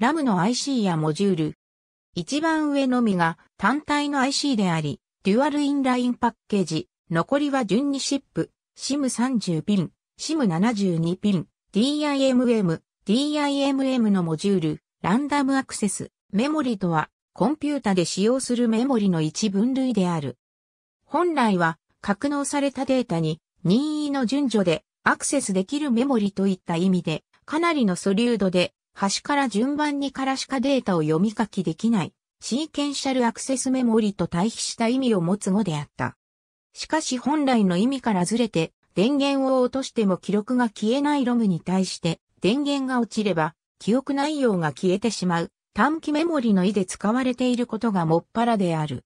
ラムの IC やモジュール。一番上のみが単体の IC であり、デュアルインラインパッケージ、残りは順にシップ、SIM30 ピン、SIM72 ピン、DIMM、DIMM のモジュール、ランダムアクセス、メモリとは、コンピュータで使用するメモリの一分類である。本来は、格納されたデータに任意の順序でアクセスできるメモリといった意味で、かなりの素粒度で端から順番にからしかデータを読み書きできない、シーケンシャルアクセスメモリと対比した意味を持つ語であった。しかし本来の意味からずれて、電源を落としても記録が消えないロムに対して、電源が落ちれば、記憶内容が消えてしまう、短期メモリの意で使われていることがもっぱらである。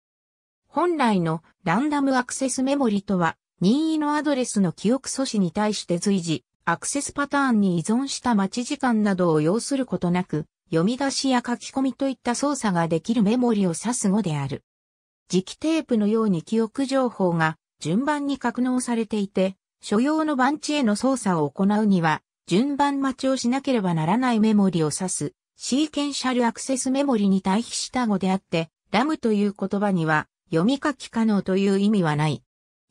本来のランダムアクセスメモリとは、任意のアドレスの記憶阻止に対して随時、アクセスパターンに依存した待ち時間などを要することなく、読み出しや書き込みといった操作ができるメモリを指す語である。磁気テープのように記憶情報が順番に格納されていて、所要の番地への操作を行うには、順番待ちをしなければならないメモリを指す、シーケンシャルアクセスメモリに対比した語であって、ラムという言葉には、読み書き可能という意味はない。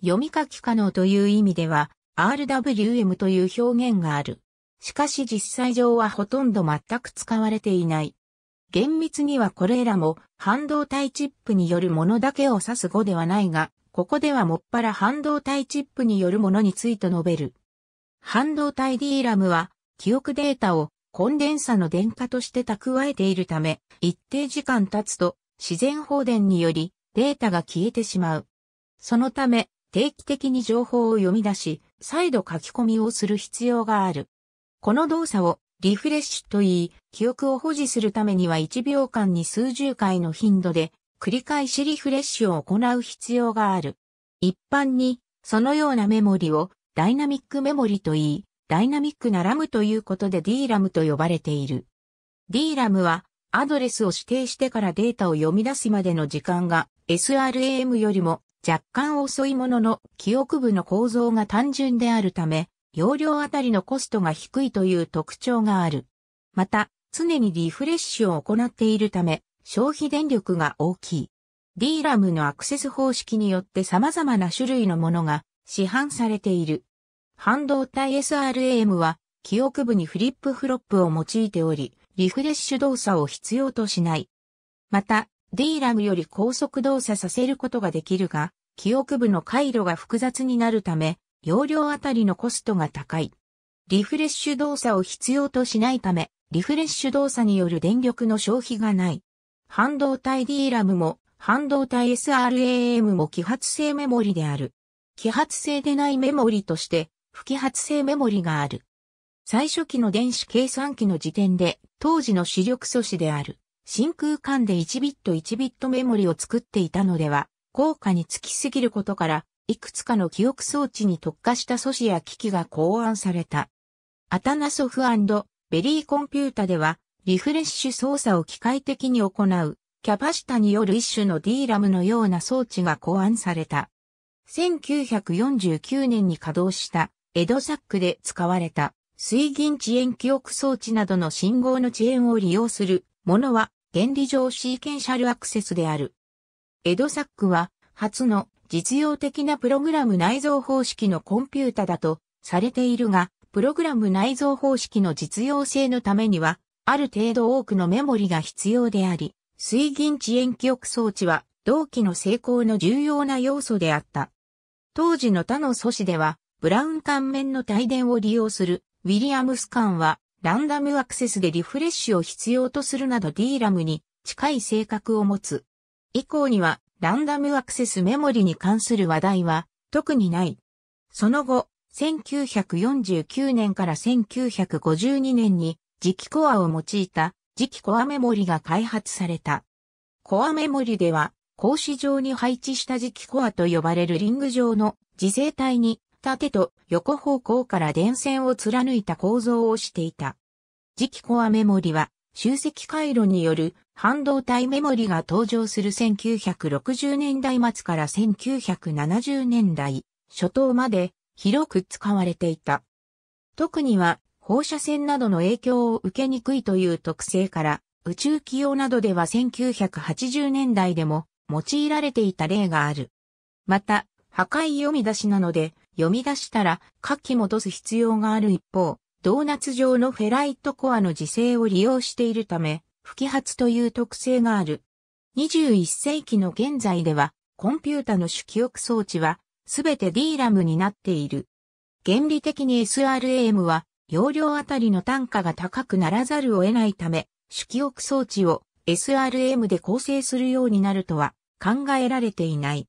読み書き可能という意味では、RWM という表現がある。しかし実際上はほとんど全く使われていない。厳密にはこれらも半導体チップによるものだけを指す語ではないが、ここではもっぱら半導体チップによるものについて述べる。半導体 DRAM は記憶データをコンデンサの電荷として蓄えているため、一定時間経つと自然放電によりデータが消えてしまう。そのため定期的に情報を読み出し、再度書き込みをする必要がある。この動作をリフレッシュといい、記憶を保持するためには1秒間に数十回の頻度で繰り返しリフレッシュを行う必要がある。一般に、そのようなメモリをダイナミックメモリといい、ダイナミックなラムということで DRAM と呼ばれている。DRAM はアドレスを指定してからデータを読み出すまでの時間が SRAM よりも若干遅いものの記憶部の構造が単純であるため、容量あたりのコストが低いという特徴がある。また、常にリフレッシュを行っているため、消費電力が大きい。D ラムのアクセス方式によって様々な種類のものが市販されている。半導体 SRAM は記憶部にフリップフロップを用いており、リフレッシュ動作を必要としない。また、DRAM より高速動作させることができるが、記憶部の回路が複雑になるため、容量あたりのコストが高い。リフレッシュ動作を必要としないため、リフレッシュ動作による電力の消費がない。半導体 DRAM も、半導体 SRAM も揮発性メモリである。揮発性でないメモリとして、不揮発性メモリがある。最初期の電子計算機の時点で、当時の主力素子である。真空間で1ビット1ビットメモリを作っていたのでは、効果につきすぎることから、いくつかの記憶装置に特化した素子や機器が考案された。アタナソフベリーコンピュータでは、リフレッシュ操作を機械的に行う、キャパシタによる一種の d ラムのような装置が考案された。1949年に稼働したエドサックで使われた水銀遅延記憶装置などの信号の遅延を利用するものは原理上シーケンシャルアクセスである。エドサックは、初の実用的なプログラム内蔵方式のコンピュータだとされているが、プログラム内蔵方式の実用性のためには、ある程度多くのメモリが必要であり、水銀遅延記憶装置は同期の成功の重要な要素であった。当時の他の素子では、ブラウン関面の帯電を利用するウィリアムス間はランダムアクセスでリフレッシュを必要とするなど DRAM に近い性格を持つ。以降には、ランダムアクセスメモリに関する話題は、特にない。その後、1949年から1952年に、磁気コアを用いた磁気コアメモリが開発された。コアメモリでは、格子状に配置した磁気コアと呼ばれるリング状の磁性体に縦と横方向から電線を貫いた構造をしていた。次期コアメモリは、集積回路による半導体メモリが登場する1960年代末から1970年代初頭まで広く使われていた。特には放射線などの影響を受けにくいという特性から宇宙企業などでは1980年代でも用いられていた例がある。また、破壊読み出しなので、読み出したら書き戻す必要がある一方、ドーナツ状のフェライトコアの磁性を利用しているため、不揮発という特性がある。21世紀の現在では、コンピュータの主記憶装置は、すべて DRAM になっている。原理的に SRAM は、容量あたりの単価が高くならざるを得ないため、主記憶装置を SRAM で構成するようになるとは考えられていない。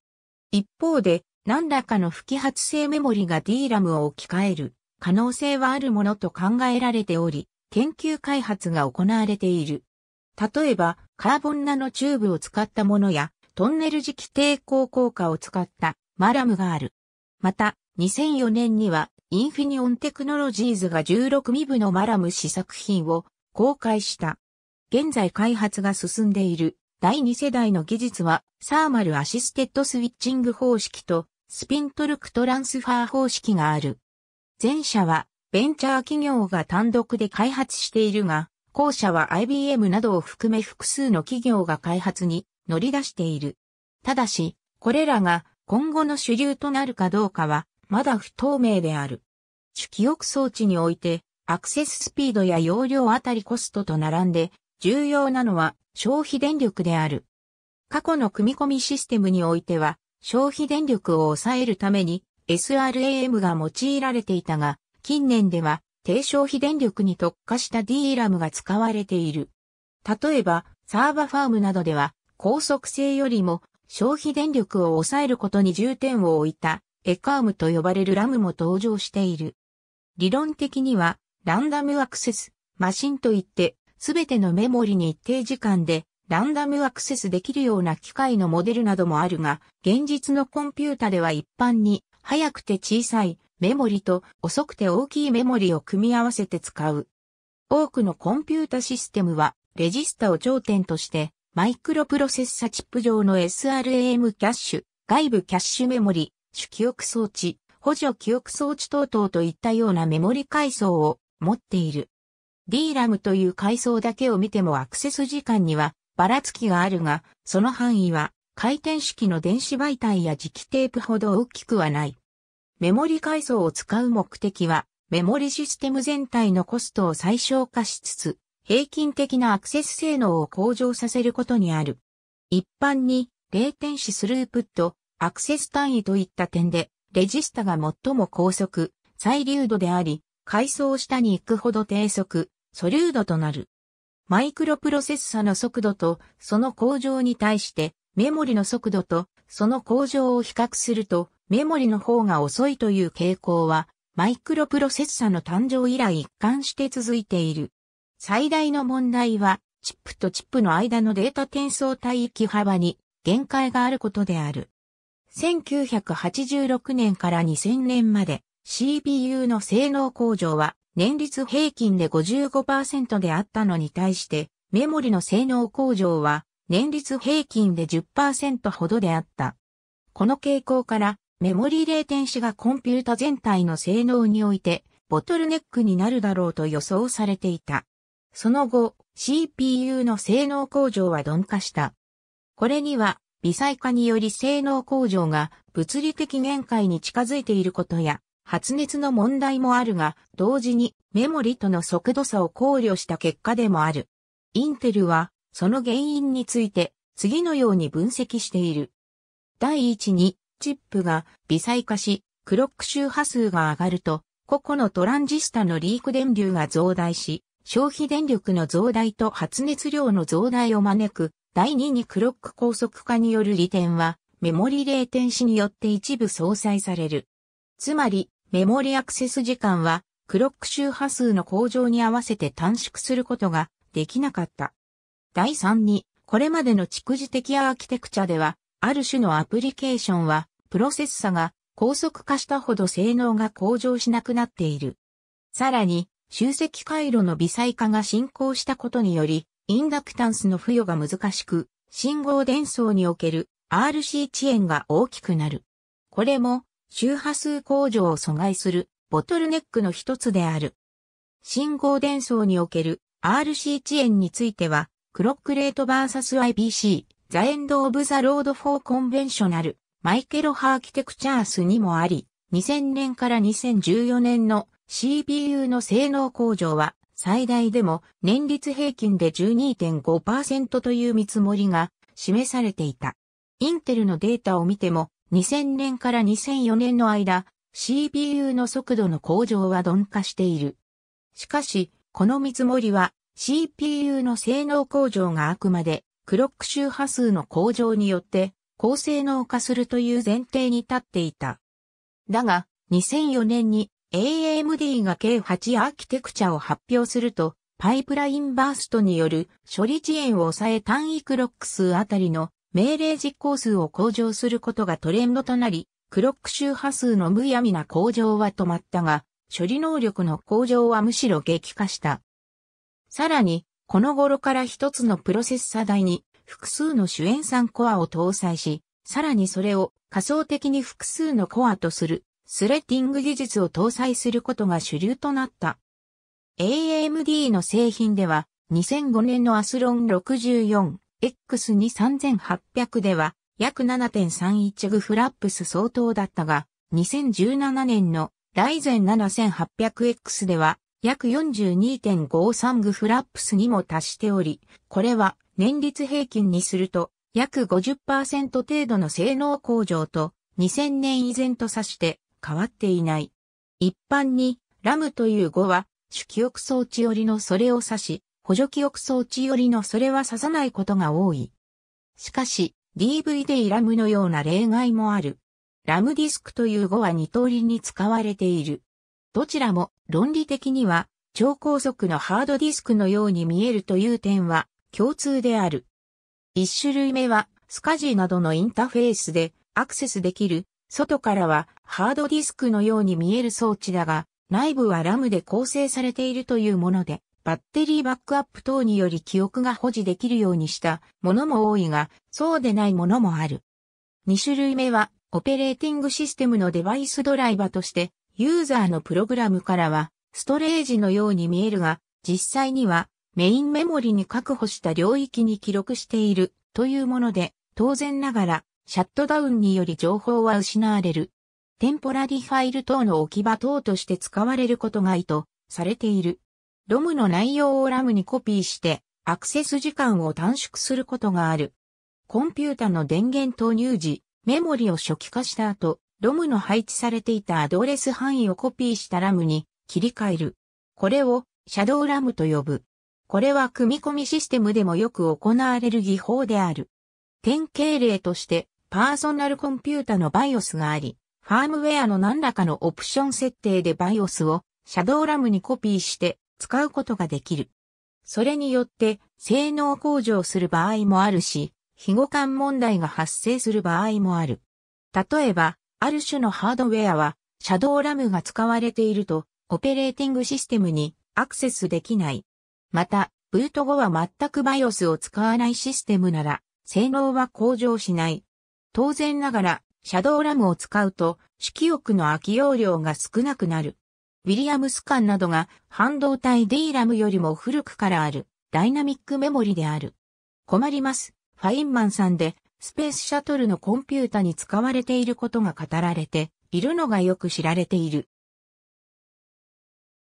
一方で、何らかの不揮発性メモリが DRAM を置き換える可能性はあるものと考えられており、研究開発が行われている。例えば、カーボンナノチューブを使ったものや、トンネル磁気抵抗効果を使ったマラムがある。また、2004年には、インフィニオンテクノロジーズが16ミブのマラム試作品を公開した。現在開発が進んでいる第2世代の技術は、サーマルアシステッドスイッチング方式とスピントルクトランスファー方式がある。前者はベンチャー企業が単独で開発しているが、後者は IBM などを含め複数の企業が開発に乗り出している。ただし、これらが今後の主流となるかどうかは、まだ不透明である。主記憶装置において、アクセススピードや容量あたりコストと並んで、重要なのは消費電力である。過去の組み込みシステムにおいては、消費電力を抑えるために SRAM が用いられていたが、近年では低消費電力に特化した DRAM が使われている。例えば、サーバファームなどでは、高速性よりも消費電力を抑えることに重点を置いた、エカームと呼ばれるラムも登場している。理論的には、ランダムアクセス、マシンといって、すべてのメモリに一定時間でランダムアクセスできるような機械のモデルなどもあるが、現実のコンピュータでは一般に、早くて小さいメモリと遅くて大きいメモリを組み合わせて使う。多くのコンピュータシステムは、レジスタを頂点として、マイクロプロセッサチップ上の SRAM キャッシュ、外部キャッシュメモリ、主記憶装置、補助記憶装置等々といったようなメモリ階層を持っている。DRAM という階層だけを見てもアクセス時間にはばらつきがあるが、その範囲は回転式の電子媒体や磁気テープほど大きくはない。メモリ階層を使う目的は、メモリシステム全体のコストを最小化しつつ、平均的なアクセス性能を向上させることにある。一般に、0点子スループット、アクセス単位といった点で、レジスタが最も高速、最流度であり、階層下に行くほど低速、素流度となる。マイクロプロセッサの速度とその向上に対してメモリの速度とその向上を比較するとメモリの方が遅いという傾向はマイクロプロセッサの誕生以来一貫して続いている。最大の問題はチップとチップの間のデータ転送帯域幅に限界があることである。1986年から2000年まで CPU の性能向上は年率平均で55%であったのに対して、メモリの性能向上は年率平均で10%ほどであった。この傾向から、メモリーテ点子がコンピュータ全体の性能において、ボトルネックになるだろうと予想されていた。その後、CPU の性能向上は鈍化した。これには、微細化により性能向上が物理的限界に近づいていることや、発熱の問題もあるが、同時にメモリとの速度差を考慮した結果でもある。インテルは、その原因について、次のように分析している。第一に、チップが微細化し、クロック周波数が上がると、個々のトランジスタのリーク電流が増大し、消費電力の増大と発熱量の増大を招く。第2にクロック高速化による利点は、メモリレ点子によって一部相殺される。つまり、メモリアクセス時間はクロック周波数の向上に合わせて短縮することができなかった。第3に、これまでの蓄次的アーキテクチャでは、ある種のアプリケーションは、プロセッサが高速化したほど性能が向上しなくなっている。さらに、集積回路の微細化が進行したことにより、インダクタンスの付与が難しく、信号伝送における RC 遅延が大きくなる。これも周波数向上を阻害するボトルネックの一つである。信号伝送における RC 遅延については、クロックレート vs IBC、ザエンド・オブ・ザ・ロード・フォー・コンベンショナル、マイケロ・ハーキテクチャースにもあり、2000年から2014年の CPU の性能向上は、最大でも年率平均で12.5%という見積もりが示されていた。インテルのデータを見ても、2000年から2004年の間、CPU の速度の向上は鈍化している。しかし、この見積もりは CPU の性能向上があくまでクロック周波数の向上によって高性能化するという前提に立っていた。だが、2004年に AMD が K8 アーキテクチャを発表すると、パイプラインバーストによる処理遅延を抑え単位クロック数あたりの命令実行数を向上することがトレンドとなり、クロック周波数のむやみな向上は止まったが、処理能力の向上はむしろ激化した。さらに、この頃から一つのプロセッサ台に複数の主演3コアを搭載し、さらにそれを仮想的に複数のコアとするスレッティング技術を搭載することが主流となった。AMD の製品では2005年のアスロン64、X23800 では約7.31グフラップス相当だったが、2017年のライゼン 7800X では約42.53グフラップスにも達しており、これは年率平均にすると約50%程度の性能向上と2000年以前と指して変わっていない。一般にラムという語は主記憶装置よりのそれを指し、補助記憶装置よりのそれは指さないことが多い。しかし、DV d ラムのような例外もある。ラムディスクという語は二通りに使われている。どちらも論理的には超高速のハードディスクのように見えるという点は共通である。一種類目はスカジーなどのインターフェースでアクセスできる、外からはハードディスクのように見える装置だが、内部はラムで構成されているというもので、バッテリーバックアップ等により記憶が保持できるようにしたものも多いが、そうでないものもある。2種類目は、オペレーティングシステムのデバイスドライバーとして、ユーザーのプログラムからは、ストレージのように見えるが、実際には、メインメモリに確保した領域に記録しているというもので、当然ながら、シャットダウンにより情報は失われる。テンポラリファイル等の置き場等として使われることが意図されている。ロムの内容をラムにコピーして、アクセス時間を短縮することがある。コンピュータの電源投入時、メモリを初期化した後、ロムの配置されていたアドレス範囲をコピーしたラムに切り替える。これをシャドウラムと呼ぶ。これは組み込みシステムでもよく行われる技法である。典型例として、パーソナルコンピュータの BIOS があり、ファームウェアの何らかのオプション設定で BIOS をシャドウラムにコピーして使うことができる。それによって性能向上する場合もあるし、非互換問題が発生する場合もある。例えば、ある種のハードウェアは、シャドウラムが使われていると、オペレーティングシステムにアクセスできない。また、ブート後は全く BIOS を使わないシステムなら、性能は向上しない。当然ながら、シャドウラムを使うと、色欲の空き容量が少なくなる。ウィリアムス間などが半導体 d r ラムよりも古くからあるダイナミックメモリである。困ります。ファインマンさんでスペースシャトルのコンピュータに使われていることが語られているのがよく知られている。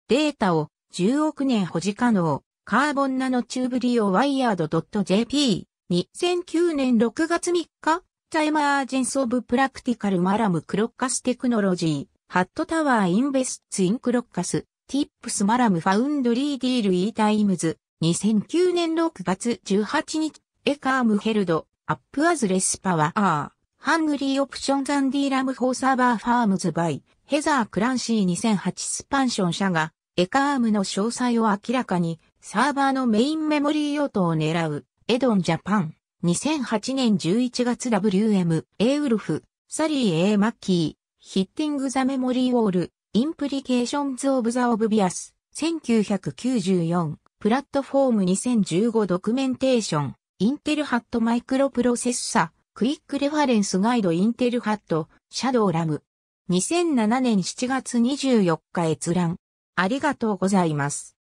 データを10億年保持可能カーボンナノチューブリオワイヤード .jp 2009年6月3日ザイマージェンスオブプラクティカルマラムクロッカステクノロジーハットタワーインベスツインクロッカス、ティップスマラムファウンドリーディールイータイムズ、2009年6月18日、エカームヘルド、アップアズレスパワー、ハングリーオプションザンディーラムフォーサーバーファームズバイ、ヘザー・クランシー2008スパンション社が、エカームの詳細を明らかに、サーバーのメインメモリー用途を狙う、エドンジャパン、2008年11月 WM、エウルフ、サリー A マッキー、ヒッティング・ザ・メモリー・ウォール、インプリケーションズ・オブ・ザ・オブ・ビアス、1994、プラットフォーム2015ドキュメンテーション、インテルハットマイクロプロセッサ、クイックレファレンスガイドインテルハット、シャドウラム。2007年7月24日閲覧。ありがとうございます。